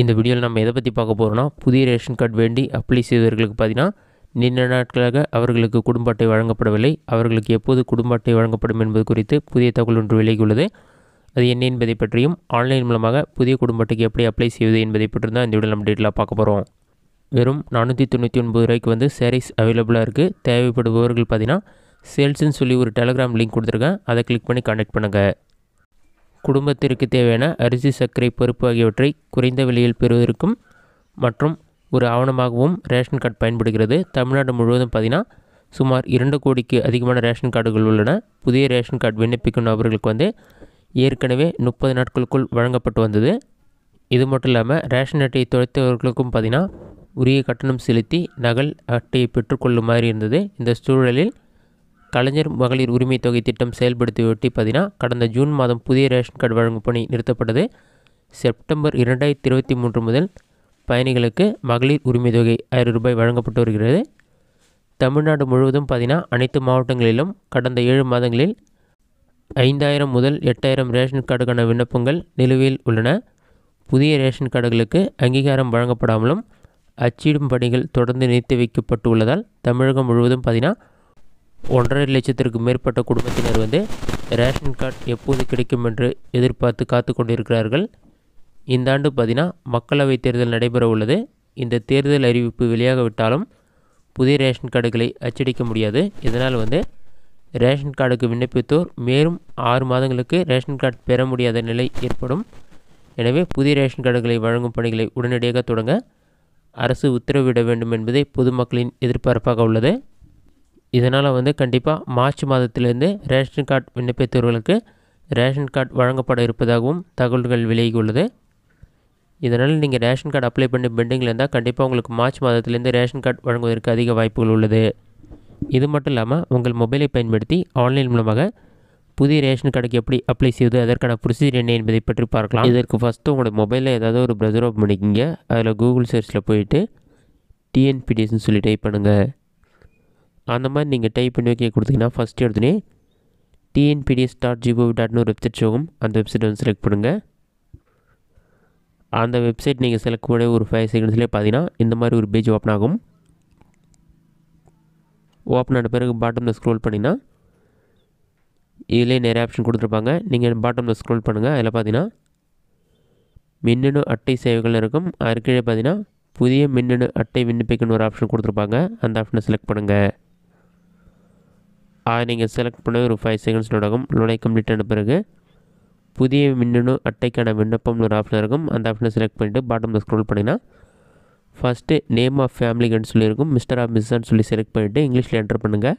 இந்த வீடியோவில் நம்ம எதை பற்றி பார்க்க போகிறோம்னா புதிய ரேஷன் கார்டு வேண்டி அப்ளை செய்தவர்களுக்கு பார்த்தீங்கன்னா நின்ற நாட்களாக அவர்களுக்கு குடும்ப அட்டை வழங்கப்படவில்லை அவர்களுக்கு எப்போது குடும்ப அட்டை வழங்கப்படும் என்பது குறித்து புதிய தகவல் ஒன்று விலகியுள்ளது அது என்ன என்பதை பற்றியும் ஆன்லைன் மூலமாக புதிய குடும்ப அட்டைக்கு எப்படி அப்ளை செய்வது என்பதை பற்றி தான் இந்த வீடியோ நம்ம டீட்டெயிலாக பார்க்க போகிறோம் வெறும் நானூற்றி தொண்ணூற்றி ஒன்பது ரூபாய்க்கு வந்து சேரீஸ் அவைலபிளாக இருக்குது தேவைப்படுபவர்கள் பார்த்தீங்கன்னா சேல்ஸ்ன்னு சொல்லி ஒரு டெலகிராம் லிங்க் கொடுத்துருக்கேன் அதை கிளிக் பண்ணி கான்டெக்ட் பண்ணுங்கள் குடும்பத்திற்கு தேவையான அரிசி சர்க்கரை பருப்பு ஆகியவற்றை குறைந்த விலையில் பெறுவதற்கும் மற்றும் ஒரு ஆவணமாகவும் ரேஷன் கார்டு பயன்படுகிறது தமிழ்நாடு முழுவதும் பார்த்திங்கன்னா சுமார் இரண்டு கோடிக்கு அதிகமான ரேஷன் கார்டுகள் உள்ளன புதிய ரேஷன் கார்டு விண்ணப்பிக்கும் நபர்களுக்கு வந்து ஏற்கனவே முப்பது நாட்களுக்குள் வழங்கப்பட்டு வந்தது இது மட்டும் இல்லாமல் ரேஷன் அட்டையை தொலைத்தவர்களுக்கும் பார்த்திங்கன்னா உரிய கட்டணம் செலுத்தி நகல் அட்டையை பெற்றுக்கொள்ளும் மாதிரி இருந்தது இந்த சூழலில் கலைஞர் மகளிர் உரிமை தொகை திட்டம் செயல்படுத்தியொட்டி பார்த்தீங்கன்னா கடந்த ஜூன் மாதம் புதிய ரேஷன் கார்டு வழங்கும் பணி நிறுத்தப்பட்டது செப்டம்பர் இரண்டாயிரத்தி இருபத்தி மூன்று முதல் பயணிகளுக்கு மகளிர் உரிமை தொகை ஆயிரம் ரூபாய் வழங்கப்பட்டு வருகிறது தமிழ்நாடு முழுவதும் பார்த்தீங்கன்னா அனைத்து மாவட்டங்களிலும் கடந்த ஏழு மாதங்களில் ஐந்தாயிரம் முதல் எட்டாயிரம் ரேஷன் கார்டுக்கான விண்ணப்பங்கள் நிலுவையில் உள்ளன புதிய ரேஷன் கார்டுகளுக்கு அங்கீகாரம் வழங்கப்படாமலும் அச்சிடும் பணிகள் தொடர்ந்து நிறுத்தி உள்ளதால் தமிழகம் முழுவதும் பார்த்தீங்கன்னா ஒன்றரை லட்சத்திற்கு மேற்பட்ட குடும்பத்தினர் வந்து ரேஷன் கார்டு எப்போது கிடைக்கும் என்று எதிர்பார்த்து காத்து கொண்டிருக்கிறார்கள் இந்த ஆண்டு பார்த்தீங்கன்னா மக்களவைத் தேர்தல் நடைபெற உள்ளது இந்த தேர்தல் அறிவிப்பு வெளியாகவிட்டாலும் புதிய ரேஷன் கார்டுகளை அச்சடிக்க முடியாது இதனால் வந்து ரேஷன் கார்டுக்கு விண்ணப்பித்தோர் மேலும் ஆறு மாதங்களுக்கு ரேஷன் கார்டு பெற முடியாத நிலை ஏற்படும் எனவே புதிய ரேஷன் கார்டுகளை வழங்கும் பணிகளை உடனடியாக தொடங்க அரசு உத்தரவிட வேண்டும் என்பதே பொதுமக்களின் எதிர்பார்ப்பாக உள்ளது இதனால் வந்து கண்டிப்பாக மார்ச் மாதத்திலிருந்து ரேஷன் கார்டு விண்ணப்பித்தவர்களுக்கு ரேஷன் கார்டு வழங்கப்பட இருப்பதாகவும் தகவல்கள் உள்ளது இதனால் நீங்கள் ரேஷன் கார்டு அப்ளை பண்ணி பெண்டிங்கில் இருந்தால் கண்டிப்பாக உங்களுக்கு மார்ச் மாதத்திலேருந்து ரேஷன் கார்டு வழங்குவதற்கு அதிக வாய்ப்புகள் உள்ளது இது மட்டும் இல்லாமல் உங்கள் மொபைலை பயன்படுத்தி ஆன்லைன் மூலமாக புதிய ரேஷன் கார்டுக்கு எப்படி அப்ளை செய்வது அதற்கான ப்ரொசீஜர் என்ன என்பதை பற்றி பார்க்கலாம் இதற்கு ஃபஸ்ட்டு உங்களோட மொபைலில் ஏதாவது ஒரு ப்ரௌசர் ஓப்பன் பண்ணிக்கிங்க அதில் கூகுள் சர்ச்சில் போயிட்டு டிஎன்பிடிஎஸ்ன்னு சொல்லி டைப் பண்ணுங்கள் அந்த மாதிரி நீங்கள் டைப் பண்ணி வைக்க கொடுத்தீங்கன்னா ஃபஸ்ட்டு எடுத்துனே டிஎன்பிடிஎஸ் டாட் ஜிஓவி டாட்னு ஒரு வெப்சைட் ஆகும் அந்த வெப்சைட் வந்து செலக்ட் பண்ணுங்கள் அந்த வெப்சைட் நீங்கள் செலக்ட் பண்ண ஒரு ஃபைவ் செகண்ட்ஸ்லேயே பார்த்தீங்கன்னா இந்த மாதிரி ஒரு பேஜ் ஓப்பன் ஆகும் ஓப்பன் ஆன பிறகு பாட்டமில் ஸ்க்ரோல் பண்ணிங்கன்னா இதிலே நிறைய ஆப்ஷன் கொடுத்துருப்பாங்க நீங்கள் பாட்டமில் ஸ்க்ரோல் பண்ணுங்கள் அதில் பார்த்தீங்கன்னா மின்னணு அட்டை சேவைகள் இருக்கும் அதற்கீழே பார்த்தீங்கன்னா புதிய மின்னணு அட்டை விண்ணப்பிக்கணும் ஒரு ஆப்ஷன் கொடுத்துருப்பாங்க அந்த ஆப்ஷனை செலக்ட் பண்ணுங்கள் அதை நீங்கள் செலக்ட் பண்ண ஒரு ஃபைவ் செகண்ட்ஸ் நடக்கும் லோனை கம்ப்ளீட் ஆன பிறகு புதிய மின்னணு அட்டைக்கான விண்ணப்பம்னு ஒரு ஆப்ஷன் இருக்கும் அந்த ஆப்ஷனை செலக்ட் பண்ணிவிட்டு பாட்டமில் ஸ்க்ரோல் பண்ணிங்கன்னா ஃபஸ்ட்டு நேம் ஆஃப் ஃபேமிலிக்குன்னு சொல்லியிருக்கும் மிஸ்டர் ஆஃப் மிஸ்ஸான்னு சொல்லி செலக்ட் பண்ணிவிட்டு இங்கிலீஷில் என்டர் பண்ணுங்கள்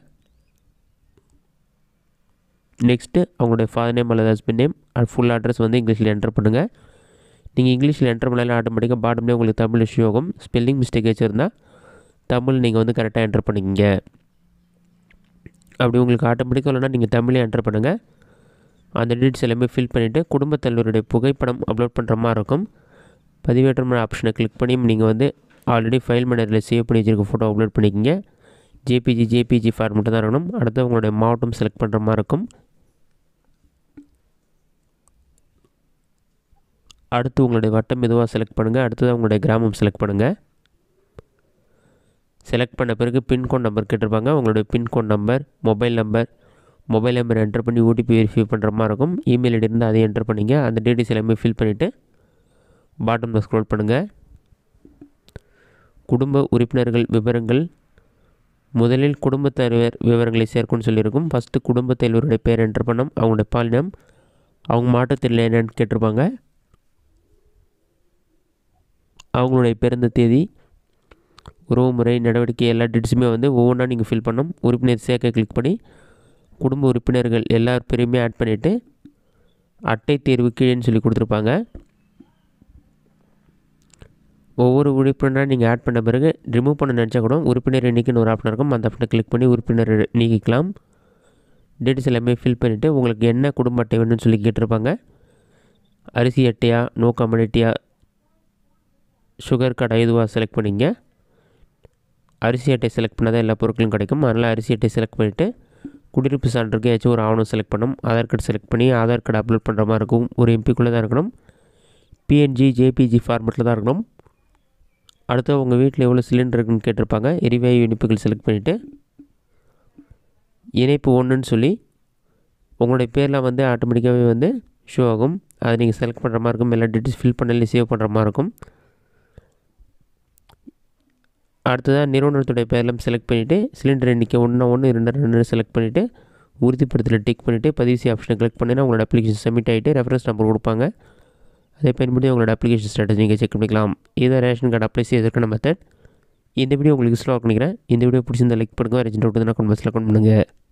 நெக்ஸ்ட்டு அவங்களுடைய ஃபாதர் நேம் அல்லது husband name and full address வந்து இங்கிலீஷில் என்டர் பண்ணுங்கள் நீங்கள் இங்கிலீஷில் என்டர் பண்ணலாம் ஆட்டோமேட்டிக்காக பாட்டம்லேயே உங்களுக்கு தமிழ் இஷ்யூ ஆகும் ஸ்பெல்லிங் மிஸ்டேக் வச்சுருந்தால் தமிழ் நீங்கள் வந்து கரெக்டாக என்டர் பண்ணிக்கங்க அப்படி உங்களுக்கு ஆட்டோமேட்டிக்காக இல்லைனா நீங்கள் தமிழே என்டர் பண்ணுங்கள் அந்த டீட்ஸ் எல்லாமே ஃபில் பண்ணிவிட்டு குடும்பத்தலைவருடைய புகைப்படம் அப்லோட் பண்ணுற மாதிரி இருக்கும் பதிவேற்றம் ஆப்ஷனை கிளிக் பண்ணி நீங்கள் வந்து ஆல்ரெடி ஃபைல் மேனரில் சேவ் பண்ணி வச்சுருக்க ஃபோட்டோ அப்லோட் பண்ணிக்கிங்க ஜேபிஜி ஜேபிஜி ஃபார்மெட்டு தான் இருக்கணும் அடுத்து உங்களுடைய மாவட்டம் செலக்ட் பண்ணுற மாதிரி இருக்கும் அடுத்து உங்களுடைய வட்டம் எதுவாக செலக்ட் பண்ணுங்கள் அடுத்தது உங்களுடைய கிராமம் செலக்ட் பண்ணுங்கள் செலக்ட் பண்ண பிறகு பின்கோட் நம்பர் கேட்டிருப்பாங்க உங்களுடைய pin code number mobile number mobile number enter பண்ணி ஓடிபி வெரிஃபை பண்ணுற மாதிரி இருக்கும் இமெயில் ஐடி இருந்து அதை என்டர் பண்ணிங்க அந்த டீட்டெயில்ஸ் எல்லாமே ஃபில் பண்ணிவிட்டு பாட்டமில் ஸ்க்ரோல் பண்ணுங்கள் குடும்ப உறுப்பினர்கள் விவரங்கள் முதலில் குடும்பத்தலைவர் தலைவர் விவரங்களை சேர்க்கணும்னு சொல்லியிருக்கும் ஃபஸ்ட்டு குடும்ப தலைவருடைய பேர் என்டர் பண்ணோம் அவங்களுடைய பாலினம் அவங்க மாற்றத்தில் என்னென்னு கேட்டிருப்பாங்க அவங்களுடைய பிறந்த தேதி உறவுமுறை நடவடிக்கை எல்லா டீட்ஸுமே வந்து ஒவ்வொன்றா நீங்கள் ஃபில் பண்ணும் உறுப்பினர் சேர்க்க கிளிக் பண்ணி குடும்ப உறுப்பினர்கள் எல்லா பேரையுமே ஆட் பண்ணிவிட்டு அட்டை தேர்வு கீழேன்னு சொல்லி கொடுத்துருப்பாங்க ஒவ்வொரு உறுப்பினராக நீங்கள் ஆட் பண்ண பிறகு ரிமூவ் பண்ண நினச்சா கூட உறுப்பினர் எண்ணிக்கைன்னு ஒரு ஆப்ஷன் இருக்கும் அந்த ஆப்ஷனை கிளிக் பண்ணி உறுப்பினர் நீக்கிக்கலாம் டீட்டெயில்ஸ் எல்லாமே ஃபில் பண்ணிவிட்டு உங்களுக்கு என்ன குடும்ப அட்டை வேணும்னு சொல்லி கேட்டிருப்பாங்க அரிசி அட்டையா நோ கம்யூனிட்டியா சுகர் கடை இதுவாக செலக்ட் பண்ணிங்க அரிசி அட்டை செலக்ட் பண்ணால் தான் எல்லா பொருட்களும் கிடைக்கும் அதனால் அரிசி அட்டை செலக்ட் பண்ணிவிட்டு குடியிருப்பு சான்றுக்கு ஏதாச்சும் ஒரு ஆவணம் செலக்ட் பண்ணும் ஆதார் கார்டு செலக்ட் பண்ணி ஆதார் கார்டு அப்லோட் பண்ணுற மாதிரி இருக்கும் ஒரு எம்பிக்குள்ளே தான் இருக்கணும் பிஎன்ஜி ஜேபிஜி ஃபார்மெட்டில் தான் இருக்கணும் அடுத்து உங்கள் வீட்டில் எவ்வளோ சிலிண்டர் இருக்குன்னு கேட்டிருப்பாங்க எரிவாயு இனிப்புகள் செலக்ட் பண்ணிவிட்டு இணைப்பு ஒன்றுன்னு சொல்லி உங்களுடைய பேரெலாம் வந்து ஆட்டோமேட்டிக்காகவே வந்து ஷோ ஆகும் அதை நீங்கள் செலக்ட் பண்ணுற மாதிரி இருக்கும் எல்லா டீட்டெயில்ஸ் ஃபில் பண்ணலே சேவ் பண்ணுற மாதிரி இருக்கும் அடுத்ததாக நிறுவனத்துடைய பேரெலாம் செலக்ட் பண்ணிவிட்டு சிலிண்டர் எண்ணிக்கை ஒன்று ஒன்று ரெண்டு ரெண்டு செலக்ட் பண்ணிவிட்டு உறுதிப்படுத்தலில் டிக் பண்ணிவிட்டு பதிவு செய்ய ஆப்ஷனை கிளிக் பண்ணினா உங்களோட அப்ளிகேஷன் சப்மிட் ஆகிட்டு ரெஃபரன்ஸ் நம்பர் கொடுப்பாங்க அதை பயன்படுத்தி உங்களோட அப்ளிகேஷன் ஸ்டேட்டஸ் நீங்கள் செக் பண்ணிக்கலாம் இதை ரேஷன் கார்டு அப்ளை செய்வதற்கான மெத்தட் இந்த வீடியோ உங்களுக்கு ஸ்லோ பண்ணிக்கிறேன் இந்த வீடியோ பிடிச்சிருந்த லைக் பண்ணுங்கள் ரெஜின் டவுட் கொண்டு பாக்ஸில் கொண்டு பண்ணுங்கள்